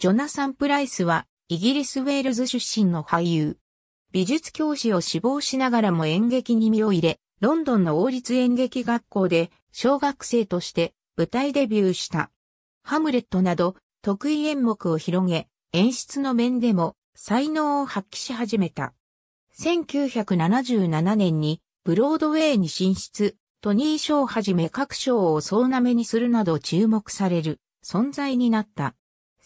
ジョナサン・プライスは、イギリス・ウェールズ出身の俳優。美術教師を志望しながらも演劇に身を入れ、ロンドンの王立演劇学校で、小学生として舞台デビューした。ハムレットなど、得意演目を広げ、演出の面でも、才能を発揮し始めた。1977年に、ブロードウェイに進出、トニー賞をはじめ各賞を総なめにするなど注目される存在になった。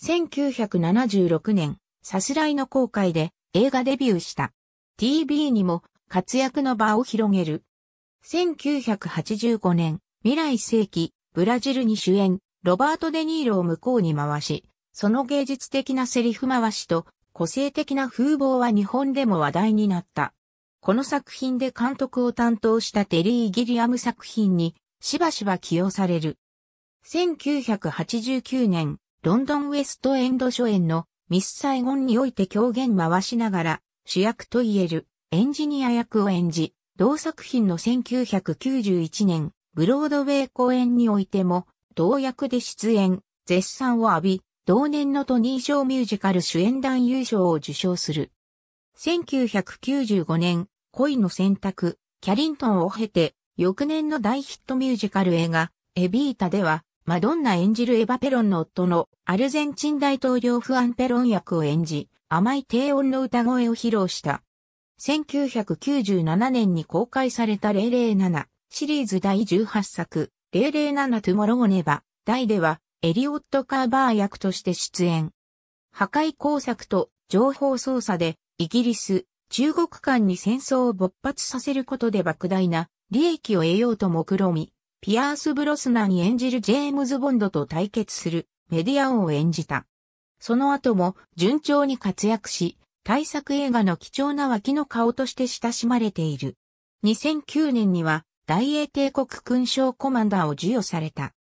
1976年、さすらいの公開で映画デビューした。TV にも活躍の場を広げる。1985年、未来世紀、ブラジルに主演、ロバート・デ・ニーロを向こうに回し、その芸術的なセリフ回しと個性的な風貌は日本でも話題になった。この作品で監督を担当したテリー・ギリアム作品にしばしば起用される。1989年、ロンドンウェストエンド初演のミス・サイゴンにおいて狂言回しながら主役といえるエンジニア役を演じ、同作品の1991年ブロードウェイ公演においても同役で出演、絶賛を浴び、同年のトニー賞ミュージカル主演男優賞を受賞する。1995年、恋の選択、キャリントンを経て、翌年の大ヒットミュージカル映画、エビータでは、マドンナ演じるエヴァ・ペロンの夫のアルゼンチン大統領フアン・ペロン役を演じ、甘い低音の歌声を披露した。1997年に公開された007シリーズ第18作007トゥモローネバ大ではエリオット・カーバー役として出演。破壊工作と情報操作でイギリス、中国間に戦争を勃発させることで莫大な利益を得ようと目論み、ピアース・ブロスナに演じるジェームズ・ボンドと対決するメディア王を演じた。その後も順調に活躍し、大作映画の貴重な脇の顔として親しまれている。2009年には大英帝国勲章コマンダーを授与された。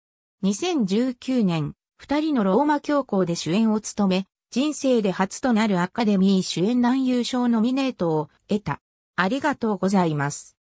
2019年、二人のローマ教皇で主演を務め、人生で初となるアカデミー主演男優賞ノミネートを得た。ありがとうございます。